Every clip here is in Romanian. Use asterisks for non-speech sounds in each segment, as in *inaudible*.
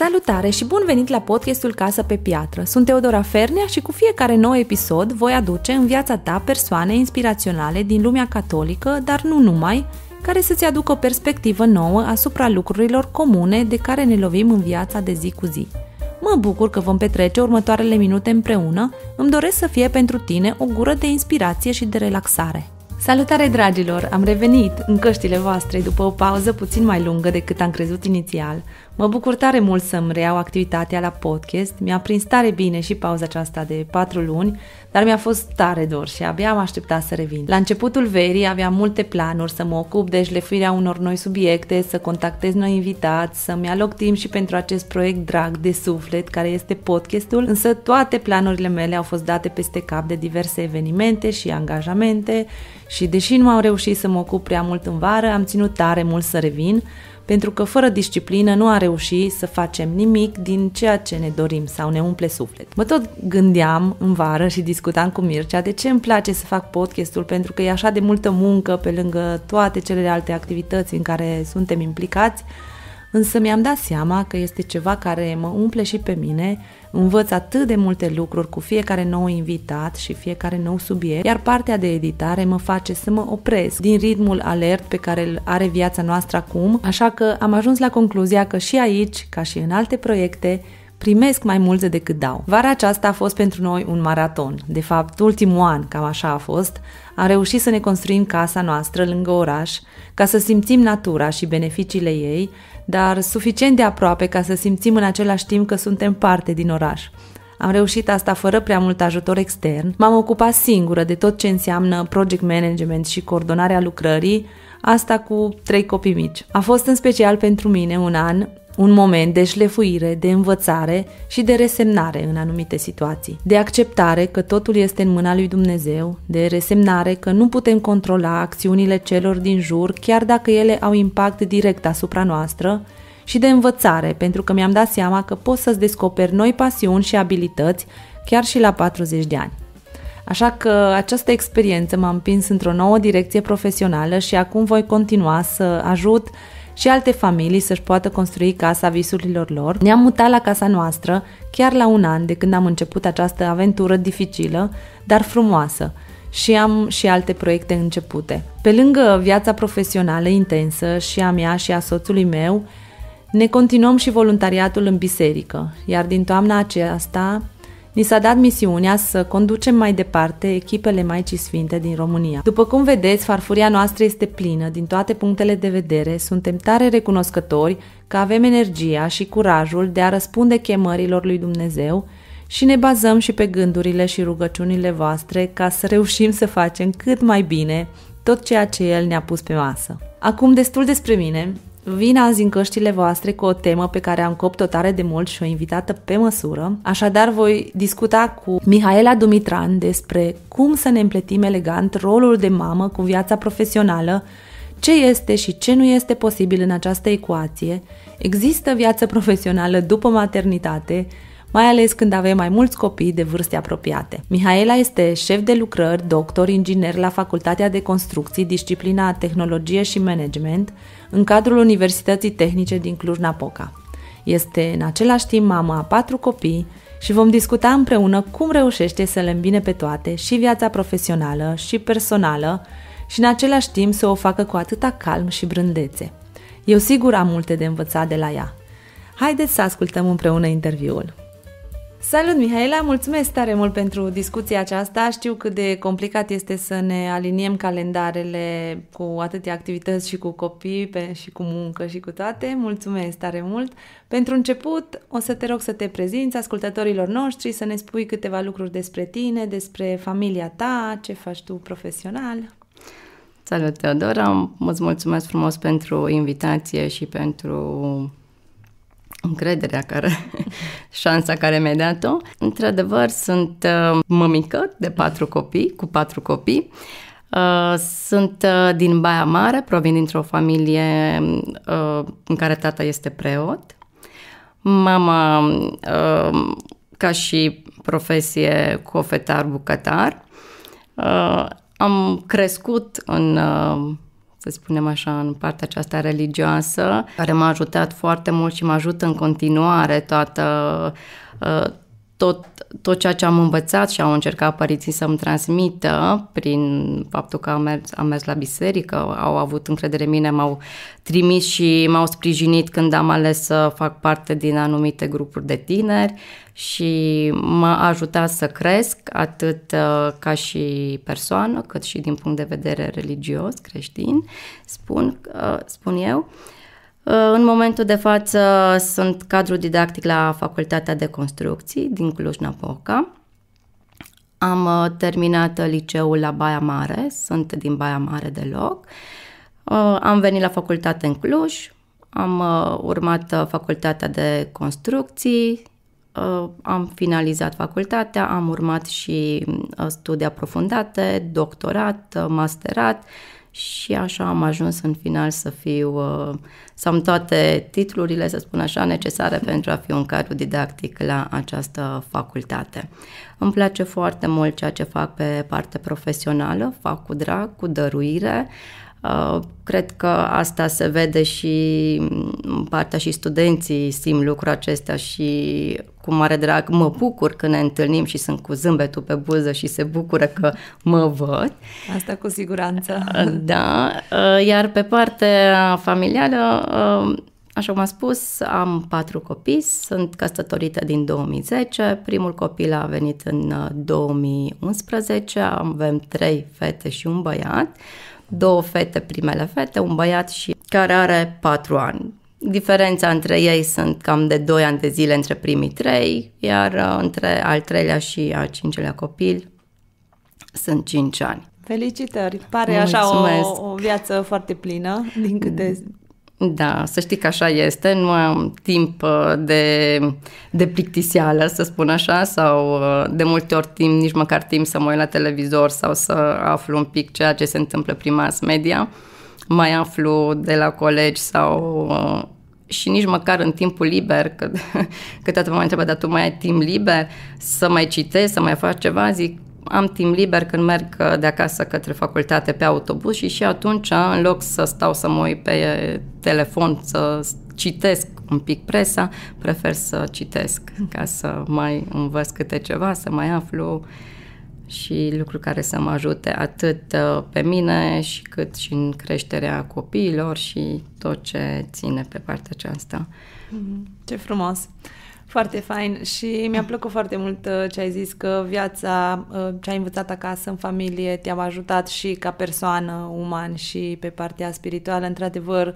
Salutare și bun venit la podcastul Casă pe Piatră. Sunt Teodora Fernea și cu fiecare nou episod voi aduce în viața ta persoane inspiraționale din lumea catolică, dar nu numai, care să-ți aducă o perspectivă nouă asupra lucrurilor comune de care ne lovim în viața de zi cu zi. Mă bucur că vom petrece următoarele minute împreună, îmi doresc să fie pentru tine o gură de inspirație și de relaxare. Salutare dragilor! Am revenit în căștile voastre după o pauză puțin mai lungă decât am crezut inițial. Mă bucur tare mult să-mi reiau activitatea la podcast, mi-a prins tare bine și pauza aceasta de 4 luni, dar mi-a fost tare dor și abia am așteptat să revin. La începutul verii aveam multe planuri să mă ocup de deci șlefuirea unor noi subiecte, să contactez noi invitați, să-mi aloc timp și pentru acest proiect drag de suflet care este podcastul, însă toate planurile mele au fost date peste cap de diverse evenimente și angajamente și deși nu am reușit să mă ocup prea mult în vară, am ținut tare mult să revin, pentru că fără disciplină nu am reușit să facem nimic din ceea ce ne dorim sau ne umple suflet. Mă tot gândeam în vară și discutam cu Mircea de ce îmi place să fac podcastul pentru că e așa de multă muncă pe lângă toate celelalte activități în care suntem implicați însă mi-am dat seama că este ceva care mă umple și pe mine, învăț atât de multe lucruri cu fiecare nou invitat și fiecare nou subiect, iar partea de editare mă face să mă opresc din ritmul alert pe care îl are viața noastră acum, așa că am ajuns la concluzia că și aici, ca și în alte proiecte, primesc mai multe decât dau. Vara aceasta a fost pentru noi un maraton. De fapt, ultimul an, cam așa a fost, am reușit să ne construim casa noastră lângă oraș, ca să simțim natura și beneficiile ei, dar suficient de aproape ca să simțim în același timp că suntem parte din oraș. Am reușit asta fără prea mult ajutor extern. M-am ocupat singură de tot ce înseamnă project management și coordonarea lucrării, asta cu trei copii mici. A fost în special pentru mine un an un moment de șlefuire, de învățare și de resemnare în anumite situații, de acceptare că totul este în mâna lui Dumnezeu, de resemnare că nu putem controla acțiunile celor din jur, chiar dacă ele au impact direct asupra noastră, și de învățare, pentru că mi-am dat seama că poți să-ți descoperi noi pasiuni și abilități chiar și la 40 de ani. Așa că această experiență m-a împins într-o nouă direcție profesională și acum voi continua să ajut și alte familii să-și poată construi casa visurilor lor, ne-am mutat la casa noastră chiar la un an de când am început această aventură dificilă, dar frumoasă, și am și alte proiecte începute. Pe lângă viața profesională intensă și a mea și a soțului meu, ne continuăm și voluntariatul în biserică, iar din toamna aceasta Ni s-a dat misiunea să conducem mai departe echipele Maicii Sfinte din România. După cum vedeți, farfuria noastră este plină din toate punctele de vedere, suntem tare recunoscători că avem energia și curajul de a răspunde chemărilor lui Dumnezeu și ne bazăm și pe gândurile și rugăciunile voastre ca să reușim să facem cât mai bine tot ceea ce El ne-a pus pe masă. Acum destul despre mine, Vin azi în căștile voastre cu o temă pe care am copt-o tare de mult și o invitată pe măsură. Așadar, voi discuta cu Mihaela Dumitran despre cum să ne împletim elegant rolul de mamă cu viața profesională, ce este și ce nu este posibil în această ecuație, există viață profesională după maternitate, mai ales când avem mai mulți copii de vârste apropiate. Mihaela este șef de lucrări, doctor, inginer la Facultatea de Construcții, disciplina Tehnologie și Management, în cadrul Universității Tehnice din Cluj-Napoca. Este în același timp mama a patru copii și vom discuta împreună cum reușește să le îmbine pe toate și viața profesională și personală și în același timp să o facă cu atâta calm și brândețe. Eu sigur am multe de învățat de la ea. Haideți să ascultăm împreună interviul. Salut, Mihaela! Mulțumesc tare mult pentru discuția aceasta. Știu cât de complicat este să ne aliniem calendarele cu atâtea activități și cu copii pe, și cu muncă și cu toate. Mulțumesc tare mult! Pentru început, o să te rog să te prezinți ascultătorilor noștri, să ne spui câteva lucruri despre tine, despre familia ta, ce faci tu profesional. Salut, Teodora! Îți mulțumesc frumos pentru invitație și pentru încrederea care, *laughs* șansa care mi-a dat-o. Într-adevăr, sunt uh, mămică de patru copii, cu patru copii. Uh, sunt uh, din Baia Mare, provin dintr-o familie în care tata este preot. Mama, ca și profesie cofetar-bucătar, am crescut în să spunem așa, în partea aceasta religioasă, care m-a ajutat foarte mult și mă ajută în continuare toată uh, tot, tot ceea ce am învățat și au încercat părinții să-mi transmită prin faptul că am mers, am mers la biserică, au avut încredere în mine, m-au trimis și m-au sprijinit când am ales să fac parte din anumite grupuri de tineri și m-a ajutat să cresc atât uh, ca și persoană, cât și din punct de vedere religios, creștin, spun, uh, spun eu. Uh, Uh, în momentul de față sunt cadru didactic la Facultatea de Construcții din Cluj-Napoca. Am uh, terminat liceul la Baia Mare, sunt din Baia Mare deloc. Uh, am venit la facultate în Cluj, am urmat facultatea de construcții, am finalizat facultatea, am urmat și studii aprofundate, doctorat, masterat, și așa am ajuns în final să fiu, uh, să am toate titlurile, să spun așa, necesare pentru a fi un cadru didactic la această facultate. Îmi place foarte mult ceea ce fac pe parte profesională, fac cu drag, cu dăruire, uh, Uh, cred că asta se vede și partea și studenții simt lucrul acesta și cu mare drag mă bucur când ne întâlnim și sunt cu zâmbetul pe buză și se bucură că mă văd. Asta cu siguranță. Uh, da, uh, iar pe partea familială Așa cum am spus, am patru copii, sunt căsătorită din 2010, primul copil a venit în 2011, avem trei fete și un băiat două fete, primele fete, un băiat și care are patru ani. Diferența între ei sunt cam de 2 ani de zile între primii trei, iar uh, între al treilea și al cincelea copil sunt 5 ani. Felicitări! Pare Mulțumesc. așa o, o viață foarte plină, din câte da, să știi că așa este, nu am timp uh, de, de plictiseală, să spun așa, sau uh, de multe ori timp, nici măcar timp să mă uit la televizor sau să aflu un pic ceea ce se întâmplă prin mass media. Mai aflu de la colegi sau uh, și nici măcar în timpul liber, că *laughs* câteodată mă întreba, dar tu mai ai timp liber să mai citești, să mai faci ceva? Zic, am timp liber când merg uh, de acasă către facultate pe autobuz și și atunci, uh, în loc să stau să mă uit pe telefon, să citesc un pic presa, prefer să citesc ca să mai învăț câte ceva, să mai aflu și lucruri care să mă ajute atât uh, pe mine și cât și în creșterea copiilor și tot ce ține pe partea aceasta. Mm-hmm. Ce frumos! Foarte fain și mi-a plăcut foarte mult uh, ce ai zis că viața, uh, ce ai învățat acasă, în familie, te-a ajutat și ca persoană, uman și pe partea spirituală. Într-adevăr,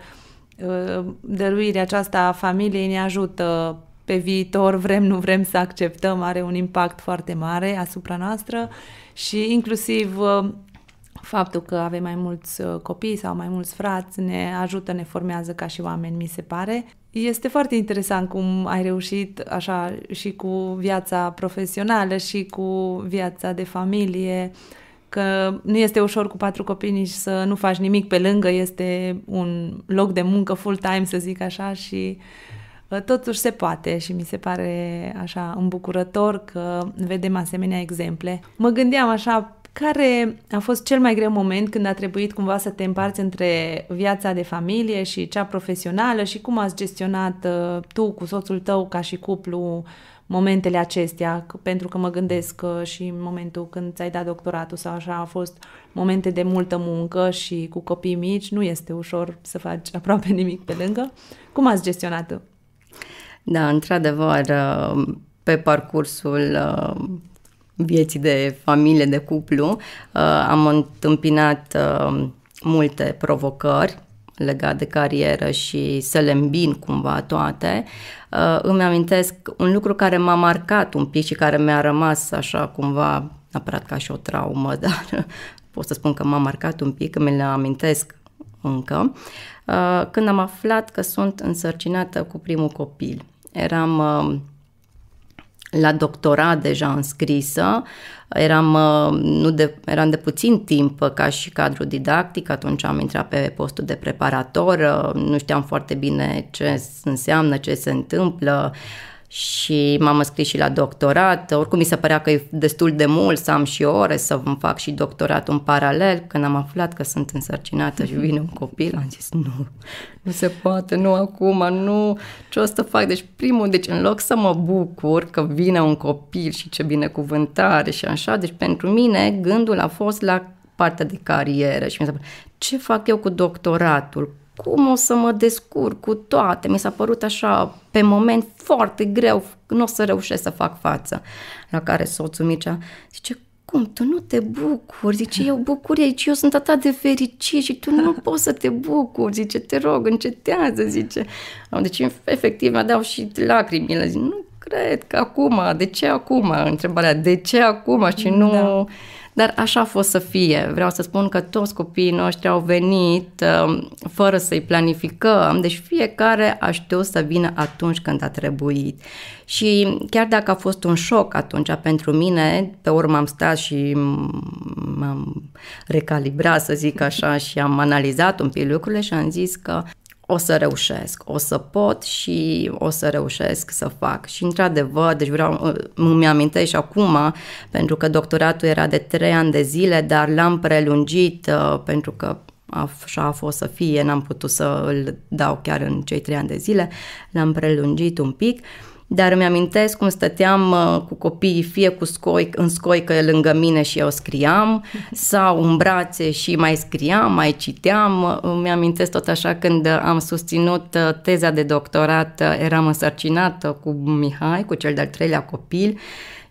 uh, dăruirea aceasta a familiei ne ajută pe viitor, vrem, nu vrem să acceptăm, are un impact foarte mare asupra noastră și inclusiv faptul că avem mai mulți uh, copii sau mai mulți frați ne ajută, ne formează ca și oameni, mi se pare. Este foarte interesant cum ai reușit așa și cu viața profesională și cu viața de familie, că nu este ușor cu patru copii nici să nu faci nimic pe lângă, este un loc de muncă full-time, să zic așa, și uh, totuși se poate și mi se pare așa îmbucurător că vedem asemenea exemple. Mă gândeam așa care a fost cel mai greu moment când a trebuit cumva să te împarți între viața de familie și cea profesională și cum ați gestionat uh, tu cu soțul tău ca și cuplu momentele acestea? Pentru că mă gândesc că uh, și în momentul când ți-ai dat doctoratul sau așa a fost momente de multă muncă și cu copii mici nu este ușor să faci *laughs* aproape nimic pe lângă. Cum ați gestionat? Da, într-adevăr, uh, pe parcursul vieții de familie, de cuplu, uh, am întâmpinat uh, multe provocări legat de carieră și să le îmbin cumva toate, uh, îmi amintesc un lucru care m-a marcat un pic și care mi-a rămas așa cumva, neapărat ca și o traumă, *laughs* dar pot să spun că m-a marcat un pic, mi le amintesc încă, când am aflat că sunt însărcinată cu primul copil. Eram la doctorat deja înscrisă, eram, uh, nu de, eram de puțin timp ca și cadru didactic, atunci am intrat pe postul de preparator, uh, nu știam foarte bine ce înseamnă, ce se întâmplă, și m-am înscris și la doctorat. Oricum mi se părea că e destul de mult să am și ore, să îmi fac și doctorat în paralel. Când am aflat că sunt însărcinată și vine un copil, am zis nu, nu se poate, nu acum, nu, ce o să fac? Deci primul, deci în loc să mă bucur că vine un copil și ce binecuvântare și așa, deci pentru mine gândul a fost la partea de carieră și mi se părea ce fac eu cu doctoratul? cum o să mă descurc cu toate? Mi s-a părut așa, pe moment, foarte greu, nu o să reușesc să fac față. La care soțul Mircea zice, cum, tu nu te bucuri? Zice, eu bucurie, zice, eu sunt atât de fericit și tu nu *laughs* poți să te bucuri, zice, te rog, încetează, zice. Deci, efectiv, mi-a dat și lacrimile, Zice, nu cred că acum, de ce acum? Întrebarea, de ce acum și da. nu... Da dar așa a fost să fie. Vreau să spun că toți copiii noștri au venit um, fără să-i planificăm, deci fiecare a știut să vină atunci când a trebuit. Și chiar dacă a fost un șoc atunci pentru mine, pe urmă am stat și m-am recalibrat, să zic așa, și am analizat un pic lucrurile și am zis că o să reușesc, o să pot și o să reușesc să fac. Și într-adevăr, deci vreau, îmi amintesc și acum, pentru că doctoratul era de trei ani de zile, dar l-am prelungit uh, pentru că așa a fost să fie, n-am putut să îl dau chiar în cei trei ani de zile, l-am prelungit un pic. Uh, dar îmi amintesc cum stăteam uh, cu copiii fie cu scoi, în scoică lângă mine și eu scriam, *laughs* sau în brațe și mai scriam, mai citeam. Uh, îmi amintesc tot așa când uh, am susținut teza de doctorat, eram însărcinată cu Mihai, cu cel de-al treilea copil,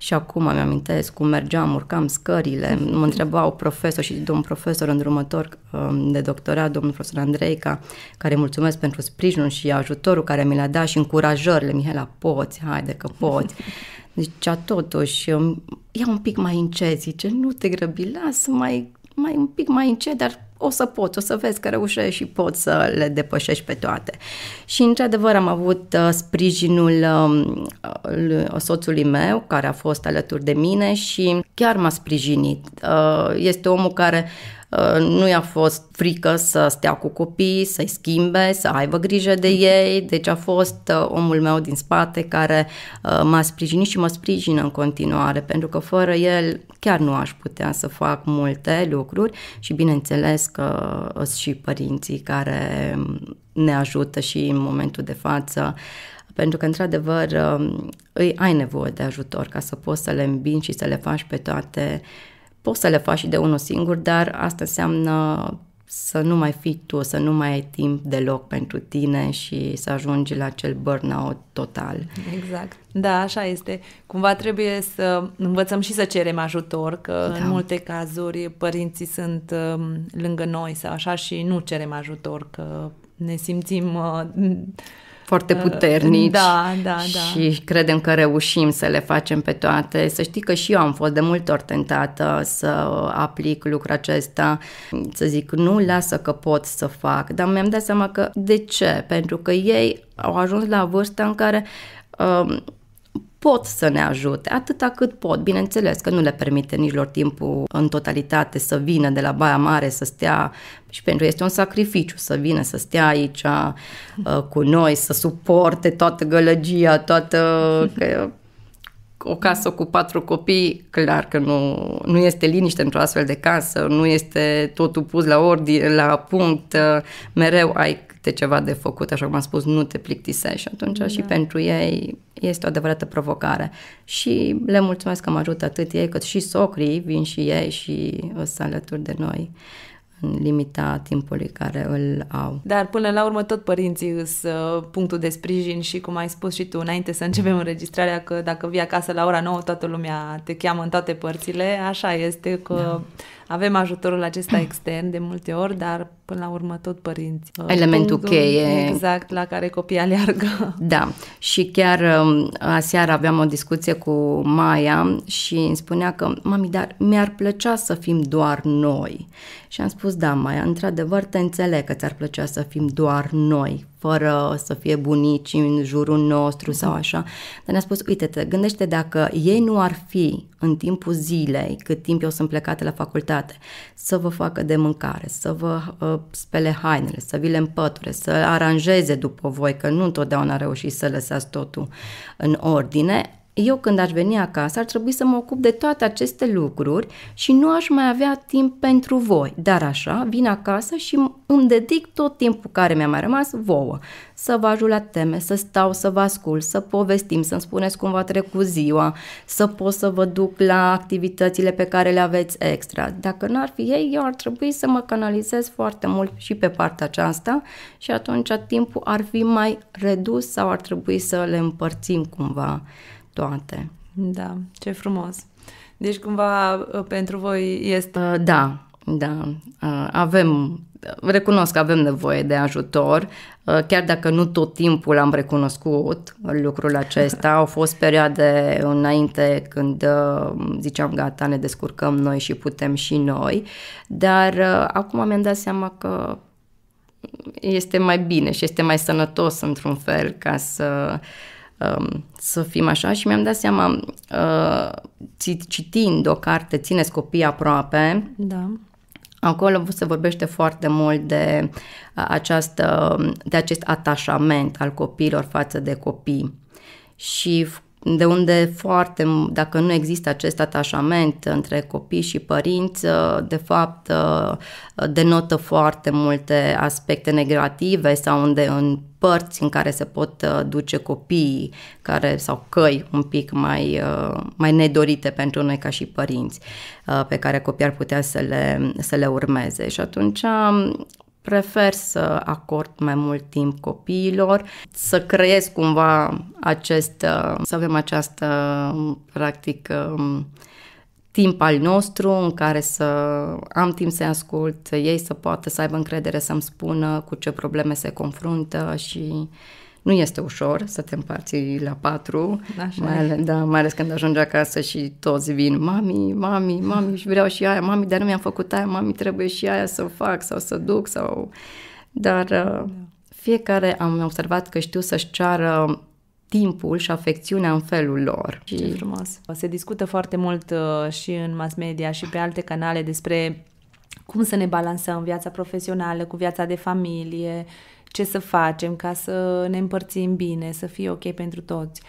și acum îmi amintesc cum mergeam, urcam scările, mă întrebau profesor și domn profesor îndrumător um, de doctorat, domnul profesor Andreica, care mulțumesc pentru sprijinul și ajutorul care mi l-a dat și încurajările, Mihela, poți, haide că poți. Deci, *laughs* totuși, um, ia un pic mai încet, zice, nu te grăbi, lasă mai, mai un pic mai încet, dar o să poți, o să vezi că reușești și poți să le depășești pe toate. Și într-adevăr am avut uh, sprijinul um, uh, soțului meu care a fost alături de mine și chiar m-a sprijinit. Uh, este omul care Uh, nu i-a fost frică să stea cu copii, să-i schimbe, să aibă grijă de mhm. ei, deci a fost uh, omul meu din spate care uh, m-a sprijinit și mă sprijină în continuare, pentru că fără el chiar nu aș putea să fac multe lucruri și bineînțeles că sunt și părinții care um, ne ajută și în momentul de față pentru că, într-adevăr, um, îi ai nevoie de ajutor ca să poți să le îmbini și să le faci pe toate uh, Poți să le faci și de unul singur, dar asta înseamnă să nu mai fii tu, să nu mai ai timp deloc pentru tine și să ajungi la acel burnout total. Exact. Da, așa este. Cumva trebuie să învățăm și să cerem ajutor, că da. în multe cazuri părinții sunt um, lângă noi sau așa și nu cerem ajutor, că ne simțim uh, foarte uh, puternici da, da, da. și credem că reușim să le facem pe toate. Să știi că și eu am fost de multe ori tentată să aplic lucrul acesta, să zic nu lasă că pot să fac, dar mi-am dat seama că de ce? Pentru că ei au ajuns la vârsta în care um, pot să ne ajute atâta cât pot. Bineînțeles că nu le permite nici lor timpul în totalitate să vină de la Baia Mare, să stea și pentru este un sacrificiu să vină, să stea aici uh, cu noi, să suporte toată gălăgia, toată... Că o casă cu patru copii, clar că nu, nu este liniște într-o astfel de casă, nu este totul pus la ordine, la punct, uh, mereu ai câte ceva de făcut, așa cum am spus, nu te plictisești atunci da. și pentru ei este o adevărată provocare. Și le mulțumesc că mă ajută atât ei cât și socrii, vin și ei și o uh, să alături de noi în limita timpului care îl au. Dar până la urmă tot părinții îs uh, punctul de sprijin și cum ai spus și tu înainte să începem înregistrarea că dacă vii acasă la ora 9 toată lumea te cheamă în toate părțile, așa este că da. avem ajutorul acesta extern de multe ori, dar până la urmă tot părinți. Uh, Elementul cheie. Exact, la care copiii aleargă. Da, și chiar um, aseară aveam o discuție cu Maia și îmi spunea că, mami, dar mi-ar plăcea să fim doar noi. Și am spus, da, Maia, într-adevăr te înțeleg că ți-ar plăcea să fim doar noi, fără să fie bunici în jurul nostru sau așa. Dar ne-a spus, uite, te gândește dacă ei nu ar fi în timpul zilei, cât timp eu sunt plecată la facultate, să vă facă de mâncare, să vă uh, spele hainele, să vi le împăture, să aranjeze după voi, că nu întotdeauna reușiți să lăsați totul în ordine, eu când aș veni acasă ar trebui să mă ocup de toate aceste lucruri și nu aș mai avea timp pentru voi. Dar așa, vin acasă și îmi dedic tot timpul care mi-a mai rămas vouă. Să vă ajut la teme, să stau, să vă ascult, să povestim, să-mi spuneți cum v-a trecut ziua, să pot să vă duc la activitățile pe care le aveți extra. Dacă n-ar fi ei, eu ar trebui să mă canalizez foarte mult și pe partea aceasta și atunci timpul ar fi mai redus sau ar trebui să le împărțim cumva toate. Da, ce frumos. Deci cumva uh, pentru voi este... Uh, da, da, uh, avem, recunosc că avem nevoie de ajutor, chiar dacă nu tot timpul am recunoscut lucrul acesta. Au fost perioade înainte când ziceam gata, ne descurcăm noi și putem și noi, dar acum mi-am dat seama că este mai bine și este mai sănătos într-un fel ca să uh, Um, să fim așa și mi-am dat seama, uh, citind o carte, Țineți copii aproape, da. Acolo se vorbește foarte mult de, uh, această, um, de acest atașament al copiilor față de copii. Și de unde foarte, dacă nu există acest atașament între copii și părinți, uh, de fapt uh, denotă foarte multe aspecte negative sau unde în părți în care se pot uh, duce copiii care, sau căi un pic mai, mai nedorite pentru noi ca și părinți pe care copiii ar putea să le, să le urmeze. Și atunci um, prefer să acord mai mult timp copiilor, să creez cumva acest, uh, să avem această, um, practic, um, timp al nostru în care să am timp să-i ascult, ei să poată să aibă încredere să-mi spună cu ce probleme se confruntă și nu este ușor să te împarți la patru, da, Așa mai, ales, da, mai ales când ajungi acasă și toți vin, mami, mami, mami, și vreau și aia, mami, dar nu mi-am făcut aia, mami, trebuie și aia să fac sau să duc sau... Dar uh, da. fiecare am observat că știu să-și ceară timpul și afecțiunea în felul lor. Ce frumos! Se discută foarte mult uh, și în mass media și pe alte canale despre cum să ne balansăm viața profesională cu viața de familie, ce să facem ca să ne împărțim bine, să fie ok pentru toți.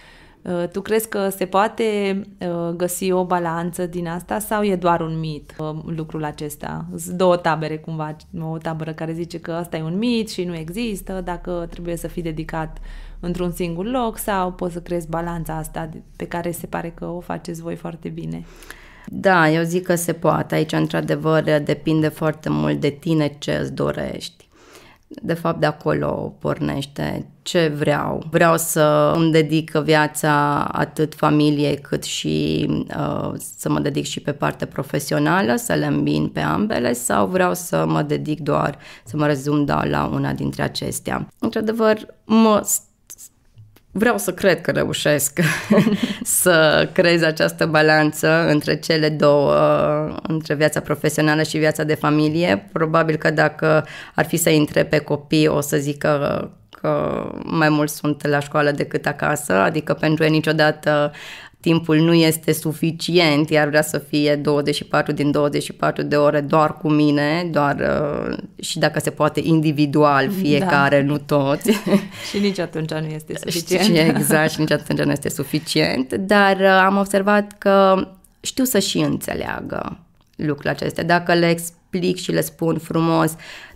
Uh, tu crezi că se poate uh, găsi o balanță din asta sau e doar un mit uh, lucrul acesta? Sunt două tabere cumva, o tabără care zice că asta e un mit și nu există, dacă trebuie să fii dedicat într-un singur loc sau poți să crezi balanța asta pe care se pare că o faceți voi foarte bine. Da, eu zic că se poate. Aici, într-adevăr, depinde foarte mult de tine ce îți dorești de fapt de acolo pornește ce vreau. Vreau să îmi dedic viața atât familiei cât și uh, să mă dedic și pe parte profesională, să le îmbin pe ambele sau vreau să mă dedic doar, să mă rezum da, la una dintre acestea. Într-adevăr, mă vreau să cred că reușesc *laughs* să creez această balanță între cele două, între viața profesională și viața de familie. Probabil că dacă ar fi să intre pe copii, o să zic că, că mai mult sunt la școală decât acasă, adică pentru ei niciodată timpul nu este suficient, iar vrea să fie 24 din 24 de ore doar cu mine, doar uh, și dacă se poate individual da. fiecare, da. nu toți. *laughs* și nici atunci nu este suficient. Știi, exact, și nici atunci nu este suficient, dar uh, am observat că știu să și înțeleagă lucrurile acestea. Dacă le explic și le spun frumos,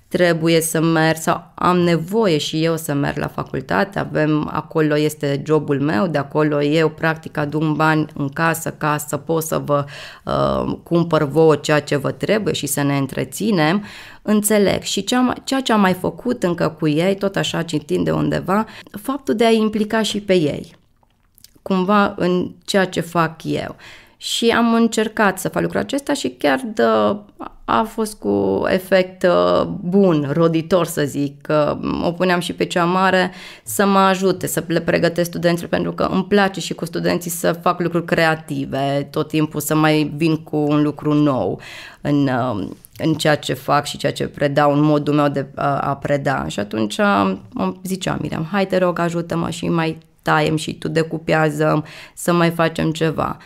trebuie să merg sau am nevoie și eu să merg la facultate, avem, acolo este jobul meu, de acolo eu practic adun bani în casă ca să pot să vă uh, cumpăr vouă ceea ce vă trebuie și să ne întreținem, înțeleg. Și cea, ceea ce am mai făcut încă cu ei, tot așa citind de undeva, faptul de a implica și pe ei, cumva în ceea ce fac eu și am încercat să fac lucrul acesta și chiar dă, a fost cu efect uh, bun, roditor să zic. O puneam și pe cea mare să mă ajute, să le pregătesc studenții pentru că îmi place și cu studenții să fac lucruri creative, tot timpul să mai vin cu un lucru nou în, uh, în ceea ce fac și ceea ce predau, în modul meu de uh, a preda. Și atunci ziceam, Miriam, hai te rog, ajută-mă și mai taiem și tu decupează să mai facem ceva.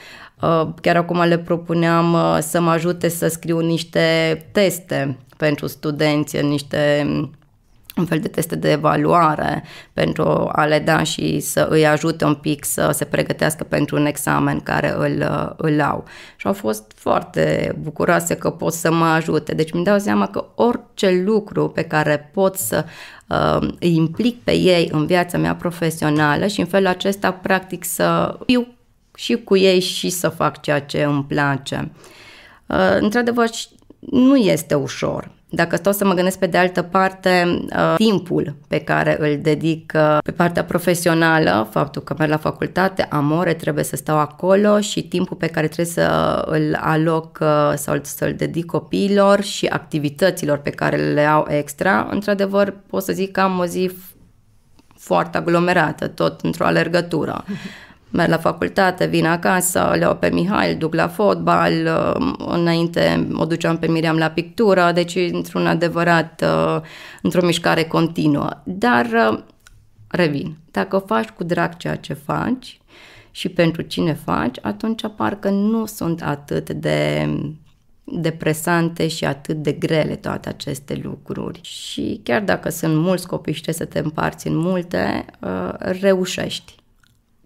Uh, chiar acum le propuneam uh, să mă ajute să scriu niște teste pentru studenți, niște un fel de teste de evaluare pentru a le da și să îi ajute un pic să se pregătească pentru un examen care îl, uh, îl au. Și au fost foarte bucuroase că pot să mă ajute. Deci mi dau seama că orice lucru pe care pot să uh, îi implic pe ei în viața mea profesională și în felul acesta practic să fiu și cu ei și să fac ceea ce îmi place. Uh, într-adevăr, nu este ușor. Dacă stau să mă gândesc pe de altă parte, uh, timpul pe care îl dedic uh, pe partea profesională, faptul că merg la facultate, am ore, trebuie să stau acolo și timpul pe care trebuie să îl aloc sau să-l dedic copiilor și activităților pe care le au extra, într-adevăr pot să zic că am o zi foarte aglomerată, tot într-o alergătură merg la facultate, vin acasă, le iau pe îl duc la fotbal, uh, înainte o duceam pe Miriam la pictură, deci într-un adevărat, uh, într-o mișcare continuă. Dar uh, revin, dacă faci cu drag ceea ce faci și pentru cine faci, atunci parcă nu sunt atât de depresante și atât de grele toate aceste lucruri. Și chiar dacă sunt mulți copii și trebuie să te împarți în multe, reușești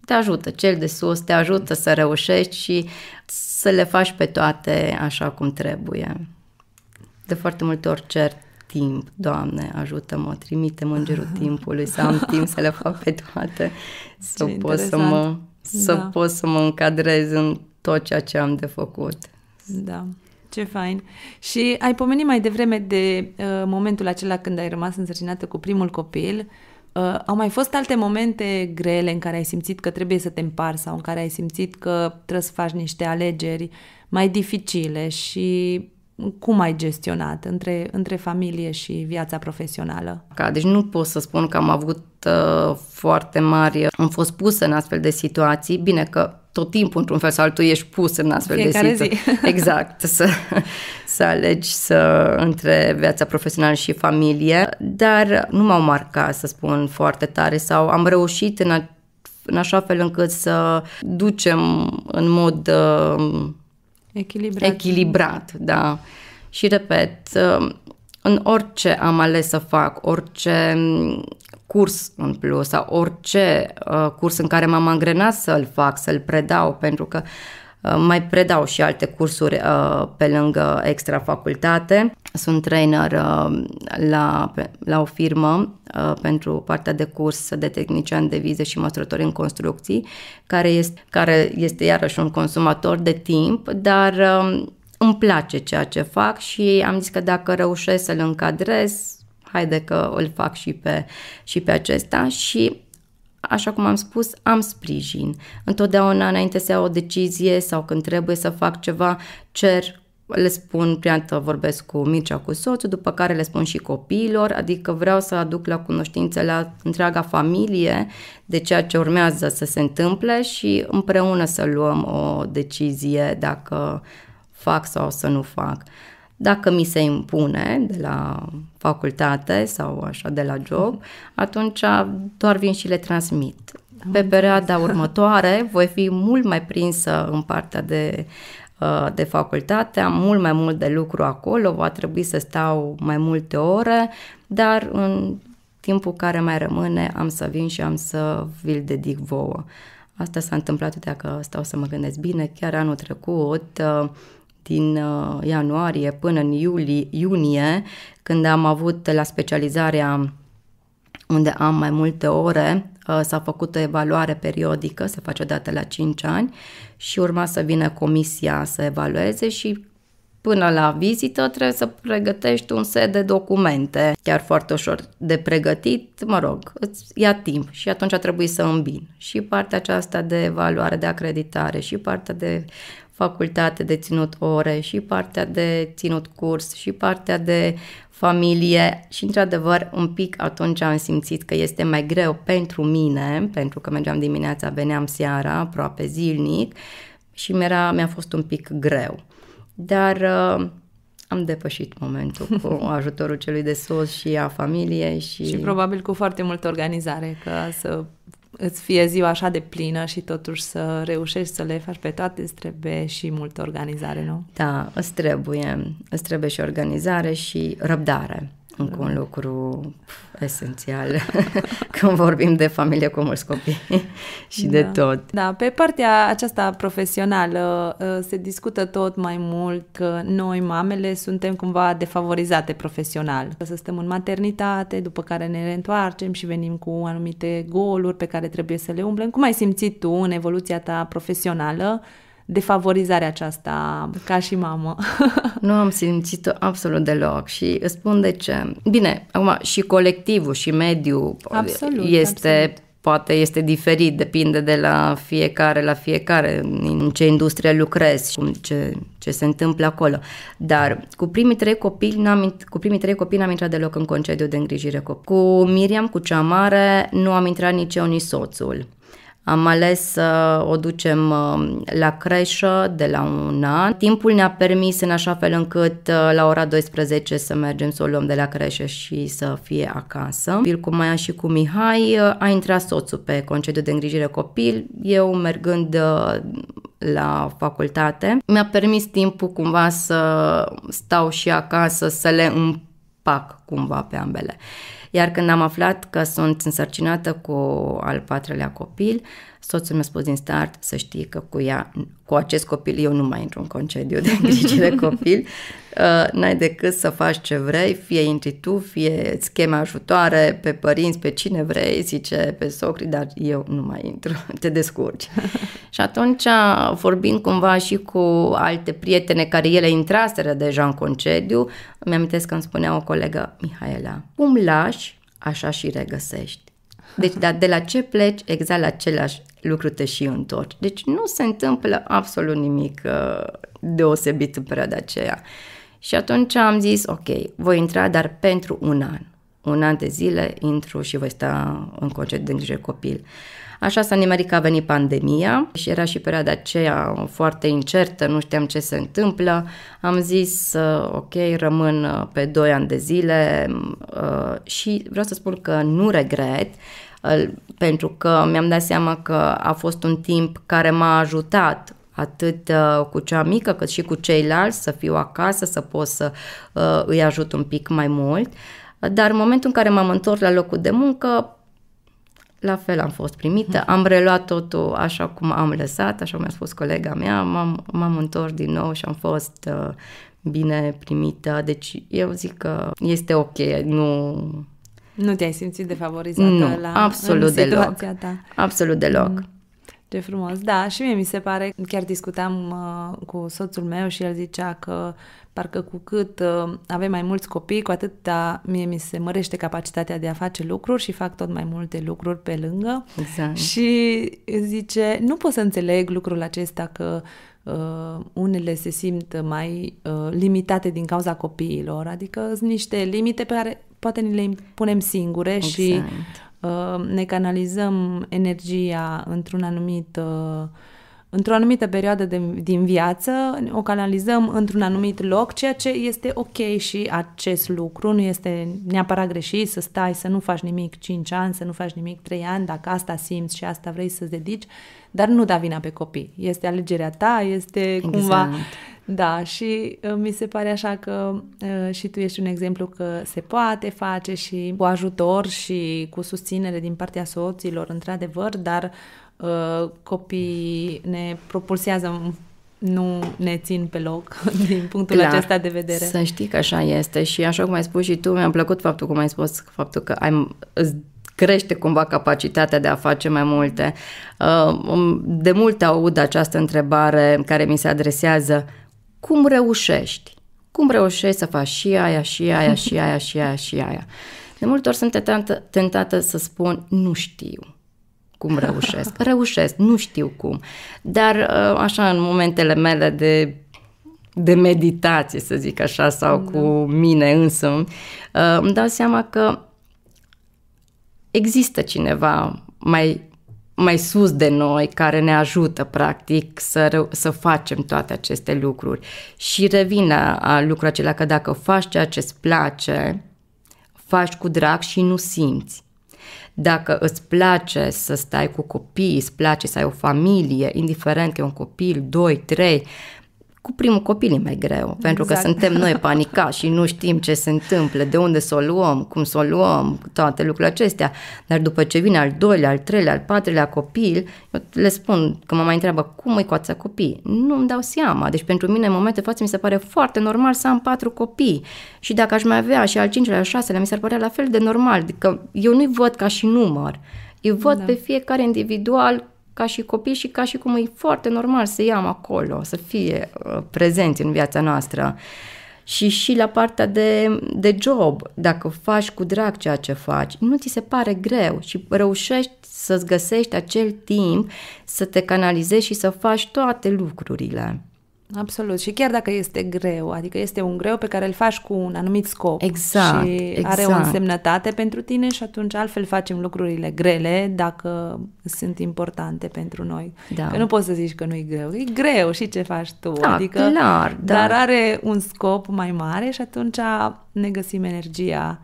te ajută, cel de sus te ajută să reușești și să le faci pe toate așa cum trebuie. De foarte multe ori cer timp, Doamne, ajută-mă, trimite-mă îngerul *laughs* timpului să am timp să le fac pe toate, să pot să mă să da. pot să mă încadrez în tot ceea ce am de făcut. Da, ce fain. Și ai pomenit mai devreme de uh, momentul acela când ai rămas însărcinată cu primul copil. Uh, Uh, au mai fost alte momente grele în care ai simțit că trebuie să te împari sau în care ai simțit că trebuie să faci niște alegeri mai dificile și cum ai gestionat între, între familie și viața profesională? Ca, deci nu pot să spun că am avut uh, foarte mari, am fost pusă în astfel de situații, bine că tot timpul, într-un fel sau altul, ești pus în astfel Fiecare de situație. *laughs* Exact, să, să alegi să între viața profesională și familie, dar nu m-au marcat, să spun, foarte tare sau am reușit în, a, în așa fel încât să ducem în mod uh, echilibrat. echilibrat, da. Și repet, uh, în orice am ales să fac, orice curs în plus sau orice uh, curs în care m-am angrenat să-l fac, să-l predau, pentru că uh, mai predau și alte cursuri uh, pe lângă extra facultate. Sunt trainer uh, la, la o firmă uh, pentru partea de curs de tehnician de vize și măsurători în construcții, care este, care este iarăși un consumator de timp, dar uh, îmi place ceea ce fac și am zis că dacă reușesc să-l încadrez, haide că îl fac și pe, și pe acesta și așa cum am spus, am sprijin. Întotdeauna înainte să iau o decizie sau când trebuie să fac ceva, cer le spun, priantă, vorbesc cu Mircea, cu soțul, după care le spun și copiilor, adică vreau să aduc la cunoștință la întreaga familie de ceea ce urmează să se întâmple și împreună să luăm o decizie dacă fac sau să nu fac. Dacă mi se impune de la facultate sau așa de la job, atunci doar vin și le transmit. Pe perioada următoare voi fi mult mai prinsă în partea de uh, de facultate, am mult mai mult de lucru acolo, va trebui să stau mai multe ore, dar în timpul care mai rămâne am să vin și am să vi-l dedic vouă. Asta s-a întâmplat, dacă stau să mă gândesc bine, chiar anul trecut uh, din uh, ianuarie până în iulie, iunie, când am avut la specializarea unde am mai multe ore, uh, s-a făcut o evaluare periodică, se face odată la 5 ani și urma să vină comisia să evalueze și până la vizită trebuie să pregătești un set de documente, chiar foarte ușor de pregătit, mă rog, îți ia timp și atunci trebuie să îmbin și partea aceasta de evaluare, de acreditare și partea de facultate de ținut ore, și partea de ținut curs, și partea de familie și într-adevăr un pic atunci am simțit că este mai greu pentru mine, pentru că mergeam dimineața, veneam seara, aproape zilnic și mi-era, mi-a fost un pic greu. Dar uh, am depășit momentul cu *laughs* ajutorul celui de sus și a familiei. Și, și probabil cu foarte multă organizare, că să îți fie ziua așa de plină și totuși să reușești să le faci pe toate, îți trebuie și multă organizare, nu? Da, îți trebuie. Îți trebuie și organizare și răbdare încă un lucru esențial *laughs* când vorbim de familie cu mulți copii *laughs* și da. de tot. Da, pe partea aceasta profesională ă, se discută tot mai mult că noi, mamele, suntem cumva defavorizate profesional. Să stăm în maternitate, după care ne reîntoarcem și venim cu anumite goluri pe care trebuie să le umblem. Cum ai simțit tu în evoluția ta profesională? defavorizarea aceasta ca și mamă. nu am simțit o absolut deloc și îți spun de ce. Bine, acum și colectivul și mediul absolut, este absolut poate este diferit, depinde de la fiecare la fiecare, în ce industrie lucrezi, cum, ce, ce se întâmplă acolo. Dar cu primii trei copii n-am, cu primii trei copii n-am intrat deloc în concediu de îngrijire copii. Cu Miriam, cu cea mare, nu am intrat nici eu, nici soțul. Am ales să o ducem uh, la creșă de la un an. Timpul ne-a permis în așa fel încât uh, la ora 12 să mergem să o luăm de la creșă și să fie acasă. Copil cu Maia și cu Mihai uh, a intrat soțul pe concediu de îngrijire copil, eu mergând la facultate. Mi-a permis timpul cumva să stau și acasă, să le împac cumva pe ambele. Iar când am aflat că sunt însărcinată cu al patrulea copil, soțul mi-a spus din start să știi că cu ea, cu acest copil eu nu mai intru în concediu de îngrijire de copil, *laughs* uh, n-ai decât să faci ce vrei, fie intri tu, fie scheme ajutoare pe părinți, pe cine vrei, zice pe socri, dar eu nu mai intru, *laughs* te descurci. *laughs* și atunci, vorbind cumva și cu alte prietene care ele intraseră deja în concediu, mi-am că îmi spunea o colegă, Mihaela, cum lași, așa și regăsești. Deci, dar de la ce pleci, exact la același lucru te și întorci. Deci nu se întâmplă absolut nimic uh, deosebit în perioada aceea. Și atunci am zis, ok, voi intra, dar pentru un an un an de zile intru și voi sta în concediu de îngrijire copil. Așa s-a nimerit că a venit pandemia și era și perioada aceea foarte incertă, nu știam ce se întâmplă. Am zis, uh, ok, rămân uh, pe 2 ani de zile uh, și vreau să spun că nu regret, pentru că mi-am dat seama că a fost un timp care m-a ajutat atât cu cea mică cât și cu ceilalți, să fiu acasă, să pot să îi ajut un pic mai mult. Dar în momentul în care m-am întors la locul de muncă, la fel am fost primită, am reluat totul așa cum am lăsat, așa mi-a spus colega mea, m-am, m-am întors din nou și am fost uh, bine primită, deci eu zic că este ok, nu... Nu te-ai simțit defavorizată nu, la absolut în deloc. ta. Absolut deloc. Mm. Ce frumos, da, și mie mi se pare, chiar discutam uh, cu soțul meu și el zicea că parcă cu cât uh, avem mai mulți copii, cu atât mie mi se mărește capacitatea de a face lucruri și fac tot mai multe lucruri pe lângă. Exact. Și zice, nu pot să înțeleg lucrul acesta că uh, unele se simt mai uh, limitate din cauza copiilor, adică sunt niște limite pe care poate ni le punem singure exact. și Uh, ne canalizăm energia într-un anumit uh, într-o anumită perioadă de, din viață, o canalizăm într-un anumit loc, ceea ce este ok și acest lucru, nu este neapărat greșit să stai, să nu faci nimic 5 ani, să nu faci nimic 3 ani, dacă asta simți și asta vrei să-ți dedici, dar nu da vina pe copii. Este alegerea ta, este exact. cumva da, și uh, mi se pare așa că uh, și tu ești un exemplu că se poate face și cu ajutor și cu susținere din partea soților, într-adevăr, dar uh, copiii ne propulsează nu ne țin pe loc *laughs* din punctul Clar. Da. acesta de vedere. Să știi că așa este și așa cum ai spus și tu, mi-a plăcut faptul cum ai spus faptul că ai, îți crește cumva capacitatea de a face mai multe. De multe aud această întrebare care mi se adresează cum reușești. Cum reușești să faci și aia, și aia, și *laughs* aia, și aia, și aia. De multe ori sunt tentată, tentată să spun, nu știu cum reușesc. *laughs* Reușesc, nu știu cum. Dar uh, așa, în momentele mele de de meditație, să zic așa, sau da. cu mine însă, uh, îmi dau seama că există cineva mai mai sus de noi care ne ajută practic să, să facem toate aceste lucruri. Și revin la lucrul acela că dacă faci ceea ce îți place, faci cu drag și nu simți. Dacă îți place să stai cu copii, îți place să ai o familie, indiferent că e un copil, doi, trei, cu primul copil e mai greu, exact. pentru că suntem noi panicați și nu știm ce se întâmplă, de unde să o luăm, cum să o luăm, toate lucrurile acestea. Dar după ce vine al doilea, al treilea, al patrulea copil, eu le spun că mă mai întreabă cum îi coața copii. Nu îmi dau seama. Deci pentru mine, în momentul față, mi se pare foarte normal să am patru copii. Și dacă aș mai avea și al cincilea, al șaselea, mi s-ar părea la fel de normal. Adică eu nu-i văd ca și număr. Eu văd da. pe fiecare individual ca și copii și ca și cum e foarte normal să iam acolo, să fie uh, prezenți în viața noastră. Și și la partea de, de job, dacă faci cu drag ceea ce faci, nu ți se pare greu și reușești să-ți găsești acel timp să te canalizezi și să faci toate lucrurile. Absolut. Și chiar dacă este greu, adică este un greu pe care îl faci cu un anumit scop. Exact. Și exact. are o exact. însemnătate pentru tine și atunci altfel facem lucrurile grele dacă sunt importante pentru noi. Da. Că nu poți să zici că nu e greu. E greu și ce faci tu. Da, adică, clar. Da. Dar are un scop mai mare și atunci ne găsim energia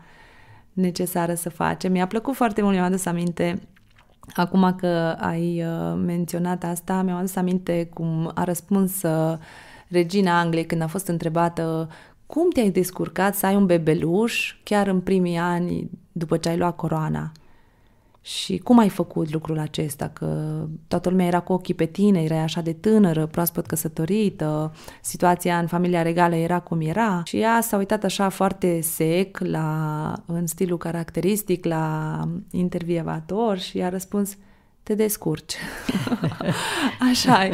necesară să facem. Mi-a plăcut foarte mult, mi-am adus aminte Acum că ai uh, menționat asta, mi-am adus aminte cum a răspuns uh, regina Angliei când a fost întrebată cum te-ai descurcat să ai un bebeluș chiar în primii ani după ce ai luat coroana? Și cum ai făcut lucrul acesta? Că toată lumea era cu ochii pe tine, erai așa de tânără, proaspăt căsătorită, situația în familia regală era cum era. Și ea s-a uitat așa foarte sec, la, în stilul caracteristic, la intervievator și a răspuns, te descurci. *laughs* așa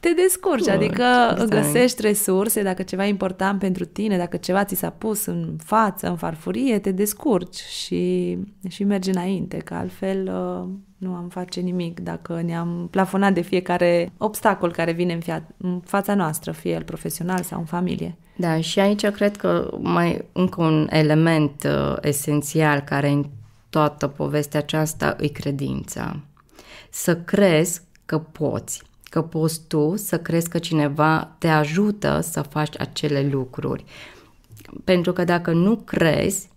te descurci, Good. adică exact. găsești resurse, dacă ceva e important pentru tine, dacă ceva ți s-a pus în față, în farfurie, te descurci și, și mergi înainte, că altfel uh, nu am face nimic dacă ne-am plafonat de fiecare obstacol care vine în, fia- în fața noastră, fie el profesional sau în familie. Da, și aici cred că mai încă un element uh, esențial care în toată povestea aceasta e credința. Să crezi că poți că poți tu să crezi că cineva te ajută să faci acele lucruri. Pentru că dacă nu crezi,